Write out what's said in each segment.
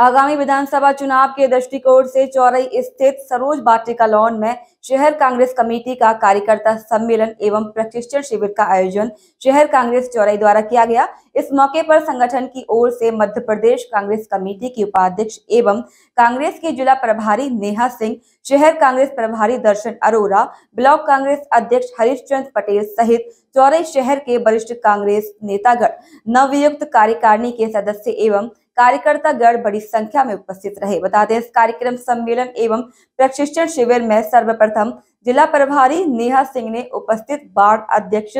आगामी विधानसभा चुनाव के दृष्टिकोण से चौराई स्थित सरोज बाटिका लॉन में शहर कांग्रेस कमेटी का कार्यकर्ता सम्मेलन एवं प्रशिक्षण शिविर का आयोजन शहर कांग्रेस चौराई द्वारा किया गया इस मौके पर संगठन की ओर से मध्य प्रदेश कांग्रेस कमेटी की उपाध्यक्ष एवं कांग्रेस के जिला प्रभारी नेहा सिंह शहर कांग्रेस प्रभारी दर्शन अरोरा ब्लॉक कांग्रेस अध्यक्ष हरीशचंद पटेल सहित चौरे शहर के वरिष्ठ कांग्रेस नेतागण नवनियुक्त कार्यकारिणी के सदस्य एवं कार्यकर्ता गण बड़ी संख्या में उपस्थित रहे बता दें इस कार्यक्रम सम्मेलन एवं प्रशिक्षण शिविर में सर्वप्रथम जिला प्रभारी नेहा सिंह ने उपस्थित वार्ड अध्यक्ष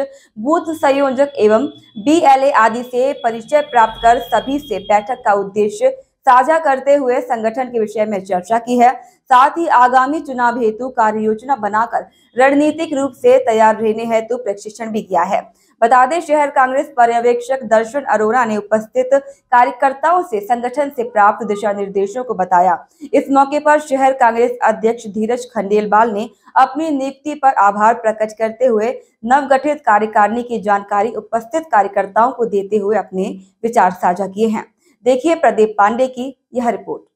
बूथ संयोजक एवं बी आदि से परिचय प्राप्त कर सभी से बैठक का उद्देश्य साझा करते हुए संगठन के विषय में चर्चा की है साथ ही आगामी चुनाव हेतु कार्य योजना बनाकर रणनीतिक रूप से तैयार रहने हेतु प्रशिक्षण भी किया है बता दें शहर कांग्रेस पर्यवेक्षक दर्शन अरोरा ने उपस्थित कार्यकर्ताओं से संगठन से प्राप्त दिशा निर्देशों को बताया इस मौके पर शहर कांग्रेस अध्यक्ष धीरज खंडेलवाल ने अपनी नियुक्ति पर आभार प्रकट करते हुए नवगठित कार्यकारिणी की जानकारी उपस्थित कार्यकर्ताओं को देते हुए अपने विचार साझा किए हैं देखिए प्रदीप पांडे की यह रिपोर्ट